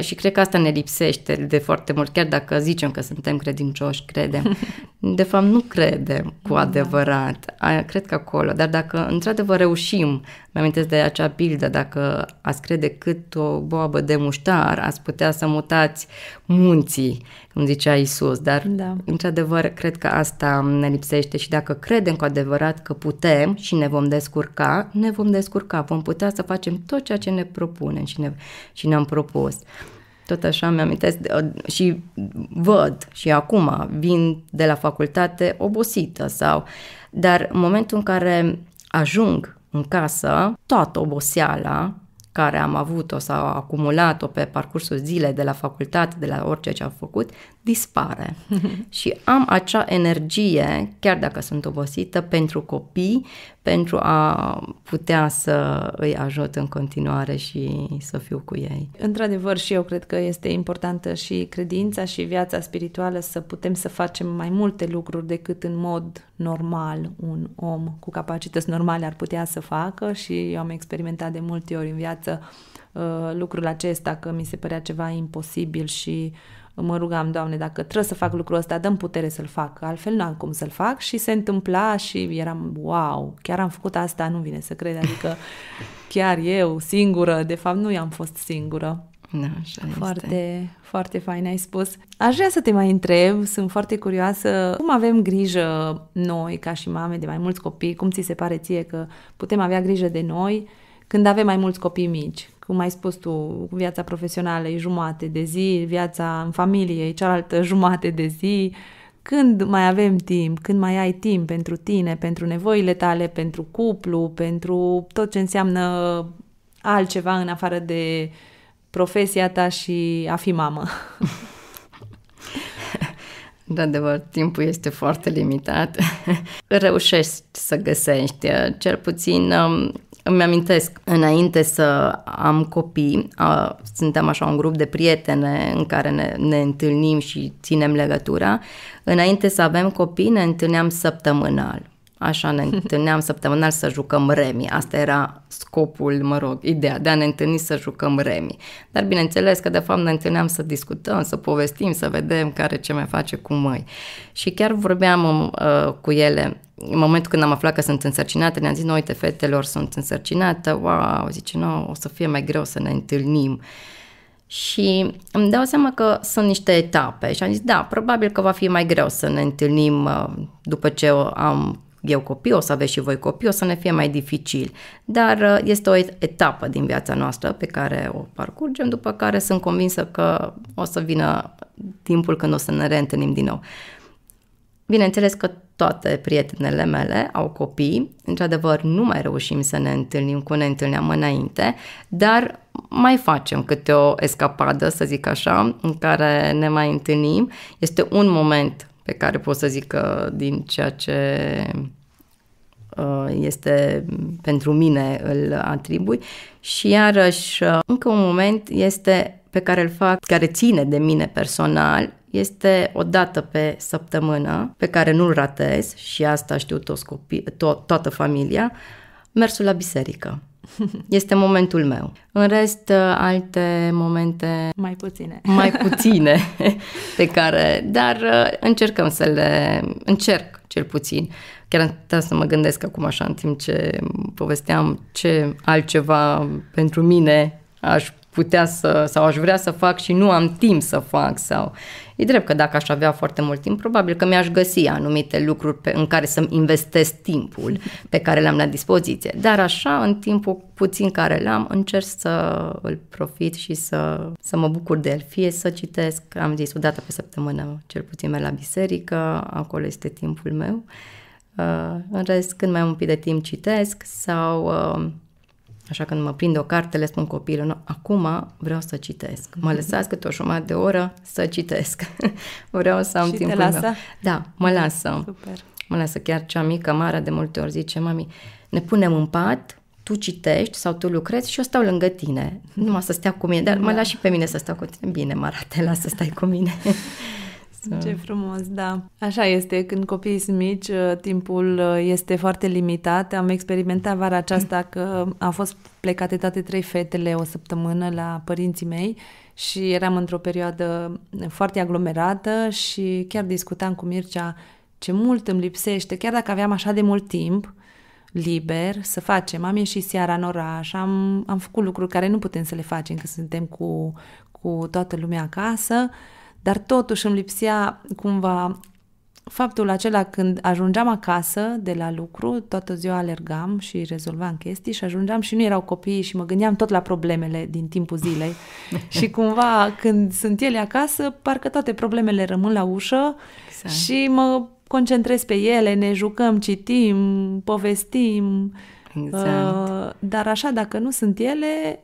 și cred că asta ne lipsește de foarte mult, chiar dacă zicem că suntem credincioși, credem. *laughs* De fapt, nu credem cu da. adevărat. cred că acolo. Dar dacă într-adevăr reușim amintesc de acea pildă, dacă ați crede cât o boabă de muștar, ați putea să mutați munții, cum zicea Isus, dar da. într-adevăr cred că asta ne lipsește și dacă credem cu adevărat că putem și ne vom descurca, ne vom descurca, vom putea să facem tot ceea ce ne propunem și, ne, și ne-am propus tot așa mi-amintesc și văd și acum vin de la facultate obosită sau, dar în momentul în care ajung în casă toată oboseala care am avut-o sau acumulat-o pe parcursul zilei de la facultate, de la orice ce am făcut, dispare. *laughs* și am acea energie, chiar dacă sunt obosită, pentru copii, pentru a putea să îi ajut în continuare și să fiu cu ei. Într-adevăr, și eu cred că este importantă și credința și viața spirituală să putem să facem mai multe lucruri decât în mod normal un om cu capacități normale ar putea să facă și eu am experimentat de multe ori în viață uh, lucrul acesta că mi se părea ceva imposibil și uh, mă rugam, Doamne, dacă trebuie să fac lucrul ăsta, dăm putere să-l fac, altfel nu am cum să-l fac și se întâmpla și eram, wow, chiar am făcut asta, nu vine să cred, adică *laughs* chiar eu, singură, de fapt nu i-am fost singură. Da, așa foarte, este. foarte fain ai spus. Aș vrea să te mai întreb, sunt foarte curioasă, cum avem grijă noi, ca și mame de mai mulți copii, cum ți se pare ție că putem avea grijă de noi când avem mai mulți copii mici? cum ai spus tu, viața profesională e jumate de zi, viața în familie e cealaltă *laughs* jumate de zi, când mai avem timp, când mai ai timp pentru tine, pentru nevoile tale, pentru cuplu, pentru tot ce înseamnă altceva în afară de profesia ta și a fi mamă. De *laughs* adevăr, timpul este foarte limitat. *laughs* Reușești să găsești, cel puțin um, îmi amintesc, înainte să am copii, a, suntem așa un grup de prietene în care ne, ne întâlnim și ținem legătura. Înainte să avem copii, ne întâlneam săptămânal. Așa ne întâlneam săptămânal să jucăm remi. Asta era scopul, mă rog, ideea de a ne întâlni să jucăm remi. Dar bineînțeles că de fapt ne întâlneam să discutăm, să povestim, să vedem care ce mai face cu măi. Și chiar vorbeam uh, cu ele în momentul când am aflat că sunt însărcinată, ne-am zis, noi, uite, fetelor, sunt însărcinată, wow, zice, nu, o să fie mai greu să ne întâlnim. Și îmi dau seama că sunt niște etape și am zis, da, probabil că va fi mai greu să ne întâlnim uh, după ce am eu copii, o să aveți și voi copii, o să ne fie mai dificil. Dar uh, este o etapă din viața noastră pe care o parcurgem, după care sunt convinsă că o să vină timpul când o să ne reîntâlnim din nou. Bineînțeles că toate prietenele mele au copii, într-adevăr nu mai reușim să ne întâlnim cu ne întâlneam înainte, dar mai facem câte o escapadă, să zic așa, în care ne mai întâlnim. Este un moment pe care pot să zic că din ceea ce uh, este pentru mine îl atribui și iarăși uh, încă un moment este pe care îl fac, care ține de mine personal, este o dată pe săptămână, pe care nu-l ratez și asta știu toți copii, to- toată familia, mersul la biserică. *laughs* Este momentul meu. În rest, alte momente... Mai puține. *laughs* Mai puține pe care... Dar uh, încercăm să le... Încerc, cel puțin. Chiar am să mă gândesc acum așa, în timp ce povesteam, ce altceva pentru mine aș putea să, sau aș vrea să fac și nu am timp să fac sau... E drept că dacă aș avea foarte mult timp, probabil că mi-aș găsi anumite lucruri pe, în care să-mi investesc timpul pe care l-am la dispoziție. Dar așa, în timpul puțin care l-am, încerc să îl profit și să, să mă bucur de el. Fie să citesc, am zis, o dată pe săptămână, cel puțin merg la biserică, acolo este timpul meu. Uh, în rest, când mai am un pic de timp, citesc sau... Uh, Așa când mă prind o carte, le spun copilul, nu, acum vreau să citesc. Mă lăsați câte o jumătate de oră să citesc. *laughs* vreau să am timp. lasă? Meu. Da, mă lasă. Super. Mă lasă chiar cea mică, mare, de multe ori zice, mami, ne punem în pat, tu citești sau tu lucrezi și eu stau lângă tine. Numai să stea cu mine, dar da. mă lași și pe mine să stau cu tine. Bine, Mara, te las să stai cu mine. *laughs* Să... Ce frumos, da. Așa este, când copiii sunt mici, uh, timpul uh, este foarte limitat. Am experimentat vara aceasta că au fost plecate toate trei fetele o săptămână la părinții mei și eram într-o perioadă foarte aglomerată și chiar discutam cu Mircea ce mult îmi lipsește, chiar dacă aveam așa de mult timp liber să facem. Am ieșit seara în oraș, am, am făcut lucruri care nu putem să le facem că suntem cu, cu toată lumea acasă. Uh, dar totuși îmi lipsea cumva faptul acela când ajungeam acasă de la lucru, toată ziua alergam și rezolvam chestii și ajungeam și nu erau copii și mă gândeam tot la problemele din timpul zilei *laughs* și cumva când sunt ele acasă, parcă toate problemele rămân la ușă exact. și mă concentrez pe ele, ne jucăm, citim, povestim. Exact. Uh, dar așa, dacă nu sunt ele,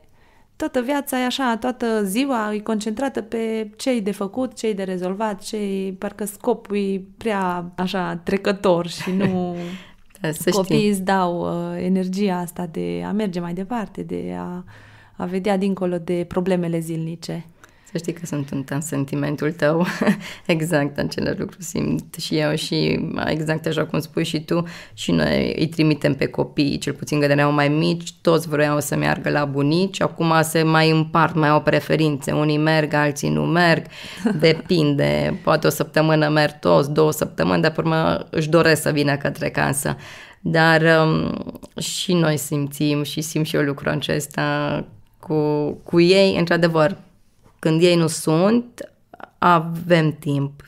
toată viața e așa, toată ziua e concentrată pe ce e de făcut, ce e de rezolvat, ce-i, parcă scopul e prea așa trecător și nu... *laughs* Da, să Copiii știi. îți dau uh, energia asta de a merge mai departe, de a, a vedea dincolo de problemele zilnice. Să știi că sunt în sentimentul tău. *laughs* exact același lucru simt și eu și exact așa cum spui și tu și noi îi trimitem pe copii, cel puțin că erau mai mici, toți vreau să meargă la bunici, acum se mai împart, mai au preferințe, unii merg, alții nu merg, *laughs* depinde, poate o săptămână merg toți, două săptămâni, dar pe urmă își doresc să vină către casă dar um, și noi simțim și simt și eu lucrul acesta cu, cu ei, într-adevăr, când ei nu sunt, avem timp.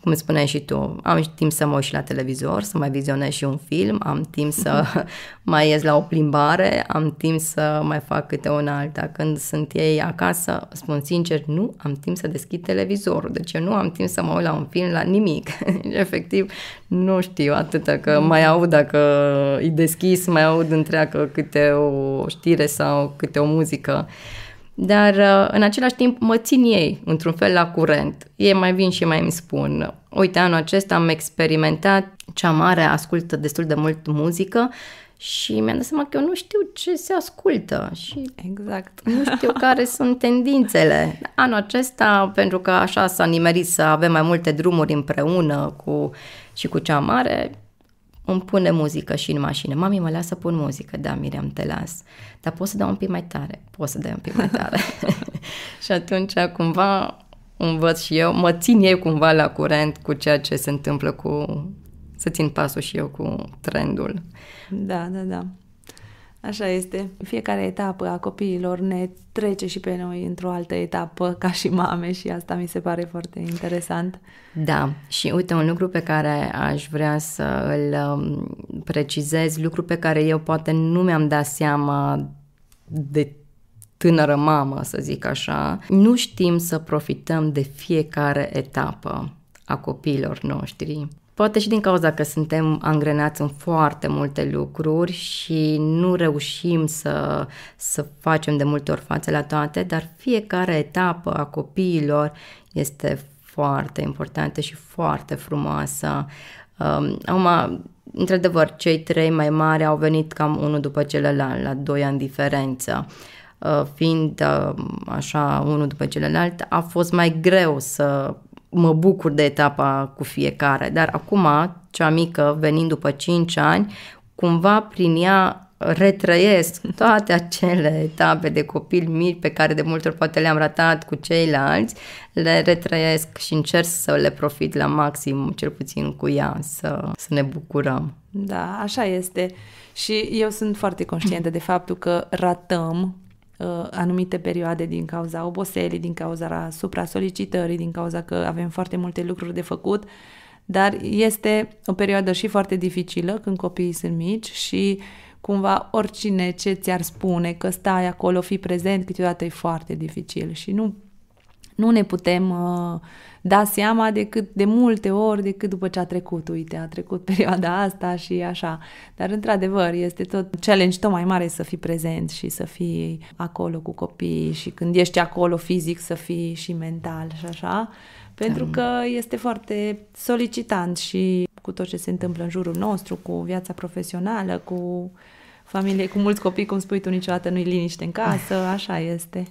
Cum spuneai și tu, am timp să mă uit și la televizor, să mai vizionez și un film, am timp să mhm. *laughs* mai ies la o plimbare, am timp să mai fac câte una alta. Când sunt ei acasă, spun sincer, nu am timp să deschid televizorul, deci eu nu am timp să mă uit la un film, la nimic. *laughs* Efectiv, nu știu atâta că mhm. mai aud dacă îi deschis, mai aud întreagă câte o știre sau câte o muzică. Uh, dar uh, în același timp mă țin ei într-un fel la curent. Ei mai vin și mai îmi spun, uite, anul acesta am experimentat cea mare, ascultă destul de mult muzică și mi-am dat seama că eu nu știu ce se ascultă și exact. nu știu *laughs* care sunt tendințele. Anul acesta, pentru că așa s-a nimerit să avem mai multe drumuri împreună cu, și cu cea mare, îmi pune muzică și în mașină. Mami, mă lasă să pun muzică. Da, Miriam, te las. Dar poți să dau un pic mai tare. Poți să dai un pic mai *laughs* tare. *laughs* și atunci, cumva, învăț și eu, mă țin eu cumva la curent cu ceea ce se întâmplă cu... să țin pasul și eu cu trendul. Da, da, da. Așa este. Fiecare etapă a copiilor ne trece și pe noi într-o altă etapă ca și mame și asta mi se pare foarte interesant. Da, și uite un lucru pe care aș vrea să îl um, precizez, lucru pe care eu poate nu mi-am dat seama de tânără mamă, să zic așa, nu știm să profităm de fiecare etapă a copiilor noștri. Poate și din cauza că suntem angrenați în foarte multe lucruri și nu reușim să, să facem de multe ori față la toate, dar fiecare etapă a copiilor este foarte importantă și foarte frumoasă. Um, într-adevăr, cei trei mai mari au venit cam unul după celălalt, la doi ani diferență. Uh, fiind uh, așa unul după celălalt, a fost mai greu să mă bucur de etapa cu fiecare, dar acum, cea mică, venind după 5 ani, cumva prin ea retrăiesc toate acele etape de copil mici pe care de multe ori poate le-am ratat cu ceilalți, le retrăiesc și încerc să le profit la maxim, cel puțin cu ea, să, să ne bucurăm. Da, așa este. Și eu sunt foarte conștientă de faptul că ratăm Uh, anumite perioade din cauza oboselii, din cauza supra-solicitării, din cauza că avem foarte multe lucruri de făcut, dar este o perioadă și foarte dificilă când copiii sunt mici și cumva oricine ce ți-ar spune că stai acolo, fii prezent, câteodată e foarte dificil și nu nu ne putem uh, da seama decât de multe ori, decât după ce a trecut. Uite, a trecut perioada asta și așa. Dar, într-adevăr, este tot challenge tot mai mare să fii prezent și să fii acolo cu copiii și când ești acolo fizic să fii și mental și așa. Pentru da. că este foarte solicitant și cu tot ce se întâmplă în jurul nostru, cu viața profesională, cu familie, cu mulți copii, cum spui tu, niciodată nu-i liniște în casă, așa este.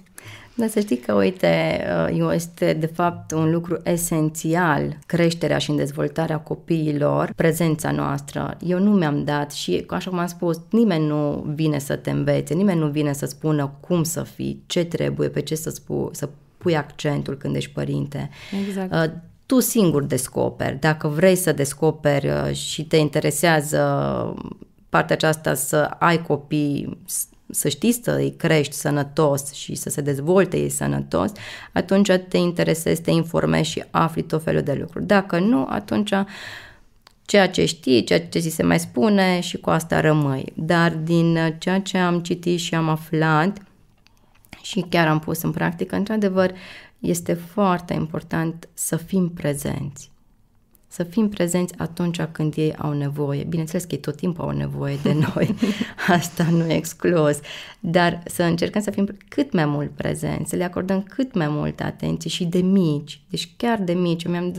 Dar să știi că, uite, uh, este de fapt un lucru esențial, creșterea și în dezvoltarea copiilor, prezența noastră. Eu nu mi-am dat și, așa cum am spus, nimeni nu vine să te învețe, nimeni nu vine să spună cum să fii, ce trebuie, pe ce să, spu- să pui accentul când ești părinte. Exact. Uh, tu singur descoperi. Dacă vrei să descoperi uh, și te interesează partea aceasta să ai copii să știi să îi crești sănătos și să se dezvolte ei sănătos, atunci te interesezi, te informezi și afli tot felul de lucruri. Dacă nu, atunci ceea ce știi, ceea ce ți se mai spune și cu asta rămâi. Dar din ceea ce am citit și am aflat și chiar am pus în practică, într-adevăr, este foarte important să fim prezenți să fim prezenți atunci când ei au nevoie. Bineînțeles că ei tot timpul au nevoie de *laughs* noi, asta nu e exclus, dar să încercăm să fim cât mai mult prezenți, să le acordăm cât mai multă atenție și de mici, deci chiar de mici. Eu mi-am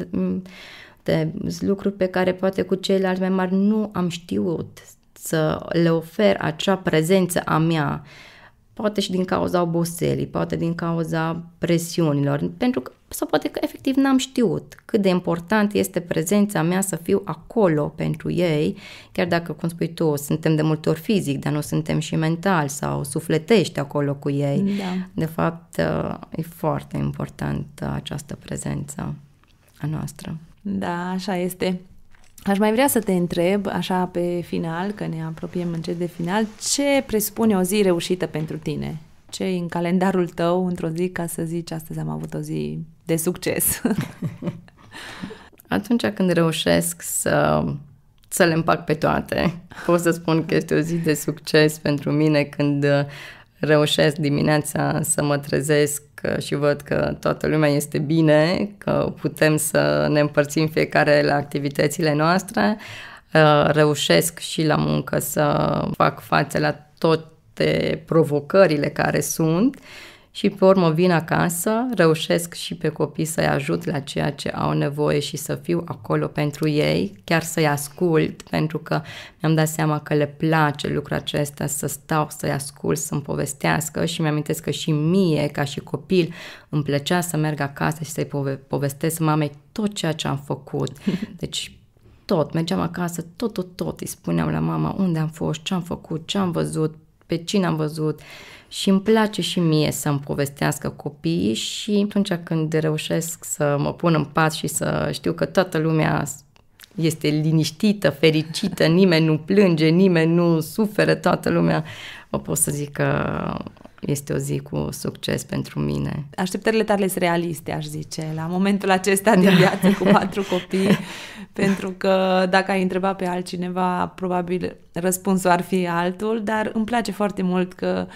de lucruri pe care poate cu ceilalți mai mari nu am știut să le ofer acea prezență a mea poate și din cauza oboselii, poate din cauza presiunilor, pentru că, sau poate că efectiv n-am știut cât de important este prezența mea să fiu acolo pentru ei, chiar dacă, cum spui tu, suntem de multe ori fizic, dar nu suntem și mental sau sufletești acolo cu ei. Da. De fapt, uh, e foarte importantă această prezență a noastră. Da, așa este. Aș mai vrea să te întreb, așa pe final, că ne apropiem încet de final, ce presupune o zi reușită pentru tine? ce în calendarul tău într-o zi ca să zici astăzi am avut o zi de succes? *laughs* Atunci când reușesc să, să le împac pe toate, pot să spun că este o zi de succes pentru mine când reușesc dimineața să mă trezesc că și văd că toată lumea este bine, că putem să ne împărțim fiecare la activitățile noastre, uh, reușesc și la muncă să fac față la toate provocările care sunt și pe urmă vin acasă, reușesc și pe copii să-i ajut la ceea ce au nevoie și să fiu acolo pentru ei, chiar să-i ascult, pentru că mi-am dat seama că le place lucrul acesta, să stau, să-i ascult, să-mi povestească și mi am că și mie, ca și copil, îmi plăcea să merg acasă și să-i pove- povestesc mamei tot ceea ce am făcut. *laughs* Deci tot, mergeam acasă, tot, tot, tot, îi spuneam la mama unde am fost, ce am făcut, ce am văzut, pe cine am văzut și îmi place și mie să-mi povestească copiii și atunci când reușesc să mă pun în pat și să știu că toată lumea este liniștită, fericită, nimeni nu plânge, nimeni nu suferă, toată lumea, o pot să zic că este o zi cu succes pentru mine. Așteptările tale sunt realiste, aș zice, la momentul acesta de da. viață cu patru *laughs* copii, pentru că dacă ai întreba pe altcineva, probabil răspunsul ar fi altul, dar îmi place foarte mult că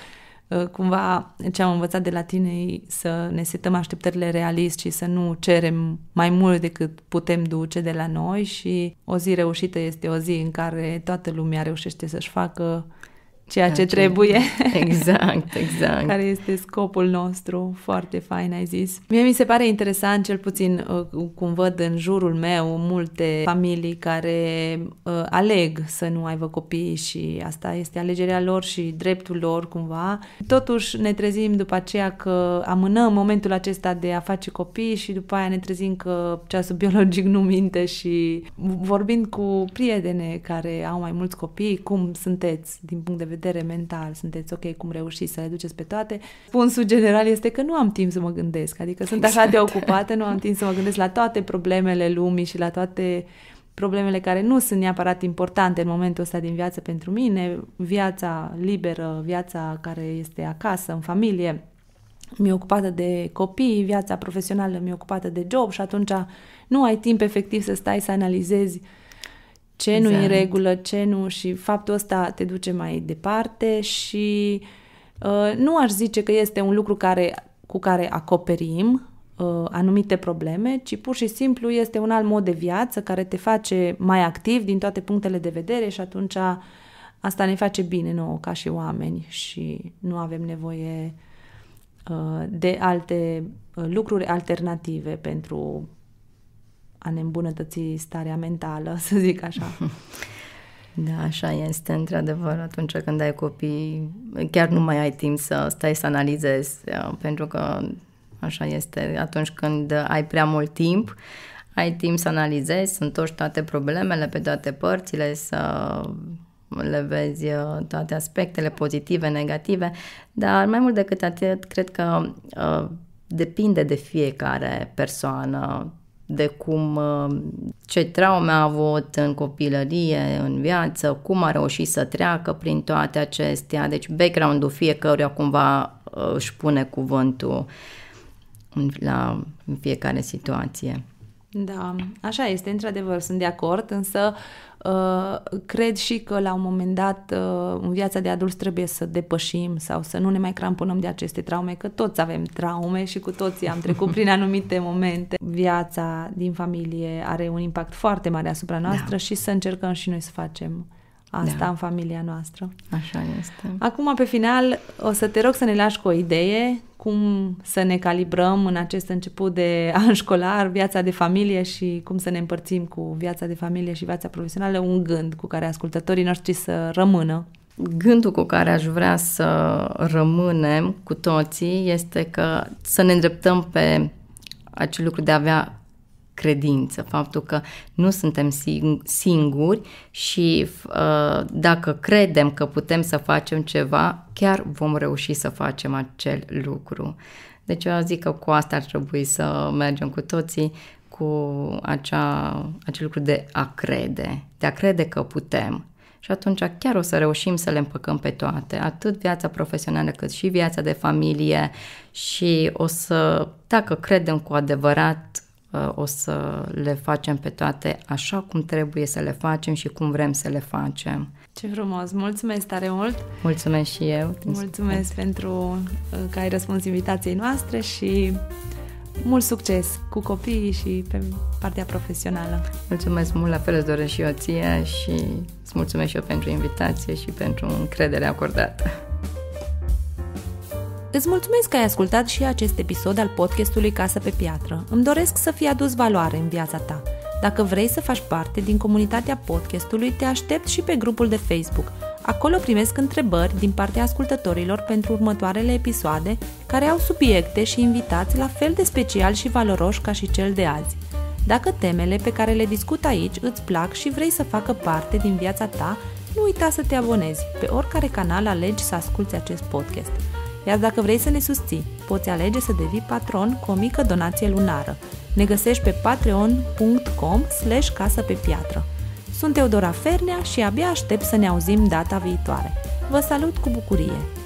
uh, cumva ce am învățat de la tine e să ne setăm așteptările realist și să nu cerem mai mult decât putem duce de la noi și o zi reușită este o zi în care toată lumea reușește să-și facă ceea ce, ce trebuie. *laughs* Exact, exact. Care este scopul nostru, foarte fain ai zis. Mie mi se pare interesant, cel puțin uh, cum văd în jurul meu, multe familii care uh, aleg să nu aibă copii și asta este alegerea lor și dreptul lor cumva. Totuși ne trezim după aceea că amânăm momentul acesta de a face copii și după aia ne trezim că ceasul biologic nu minte și vorbind cu prietene care au mai mulți copii, cum sunteți din punct de vedere vedere mental, sunteți ok cum reușiți să le duceți pe toate. Punsul general este că nu am timp să mă gândesc, adică sunt exact. așa de exact. ocupată, nu am timp să mă gândesc la toate problemele lumii și la toate problemele care nu sunt neapărat importante în momentul ăsta din viață pentru mine, viața liberă, viața care este acasă, în familie, mi-e ocupată de copii, viața profesională mi-e ocupată de job și atunci nu ai timp efectiv să stai să analizezi uh, ce exact. nu e în exact. regulă, ce nu și faptul ăsta te duce mai departe și uh, nu aș zice că este un lucru care, cu care acoperim uh, anumite probleme, ci pur și simplu este un alt mod de viață care te face mai activ din toate punctele de vedere și atunci asta ne face bine nouă ca și oameni și nu avem nevoie uh, de alte uh, lucruri alternative pentru a ne îmbunătăți starea mentală, *laughs* să zic așa. Da, așa este, într-adevăr, atunci când ai copii, chiar nu mai ai timp să stai să analizezi, uh, pentru că așa este, atunci când ai prea mult timp, ai timp să analizezi, să întorci toate problemele pe toate părțile, să le vezi uh, toate aspectele pozitive, negative, dar mai mult decât atât, cred că uh, depinde de fiecare persoană de cum, uh, ce traume a avut în copilărie, în viață, cum a reușit să treacă prin toate acestea. Deci background-ul fiecăruia cumva uh, își pune cuvântul în, la, în fiecare situație. Da, așa este, într-adevăr, sunt de acord, însă Uh, cred și că la un moment dat uh, în viața de adulți trebuie să depășim sau să nu ne mai cramponăm de aceste traume, că toți avem traume și cu toții am trecut prin *laughs* anumite momente. Viața din familie are un impact foarte mare asupra da. noastră da. și să încercăm și noi să facem asta da. în familia noastră. Așa este. Acum, pe final, o să te rog să ne lași cu o idee cum să ne calibrăm în acest început de *laughs* an școlar viața de familie și cum să ne împărțim cu viața de familie și viața profesională un gând cu care ascultătorii noștri să rămână. Gândul cu care aș vrea să rămânem cu toții este că să ne îndreptăm pe acel lucru de a avea credință, faptul că nu suntem singuri și uh, dacă credem că putem să facem ceva, chiar vom reuși să facem acel lucru. Deci eu zic că cu asta ar trebui să mergem cu toții, cu acea, acel lucru de a crede, de a crede că putem. Și atunci chiar o să reușim să le împăcăm pe toate, atât viața profesională cât și viața de familie și o să, dacă credem cu adevărat Uh, o să le facem pe toate așa cum trebuie să le facem și cum vrem să le facem. Ce frumos! Mulțumesc tare mult! Mulțumesc și eu! Mulțumesc spune. pentru uh, că ai răspuns invitației noastre și mult succes cu copiii și pe partea profesională. Mulțumesc mult, la fel îți doresc și eu ție și îți mulțumesc și eu pentru invitație și pentru încrederea acordată. Îți mulțumesc că ai ascultat și acest episod al podcastului Casa pe Piatră. Îmi doresc să fie adus valoare în viața ta. Dacă vrei să faci parte din comunitatea podcastului, te aștept și pe grupul de Facebook. Acolo primesc întrebări din partea ascultătorilor pentru următoarele episoade, care au subiecte și invitați la fel de special și valoroși ca și cel de azi. Dacă temele pe care le discut aici îți plac și vrei să facă parte din viața ta, nu uita să te abonezi. Pe oricare canal alegi să asculti acest podcast. Iar dacă vrei să ne susții, poți alege să devii patron cu o mică donație lunară. Ne găsești pe patreon.com slash casă pe piatră. Sunt Eudora Fernea și abia aștept să ne auzim data viitoare. Vă salut cu bucurie!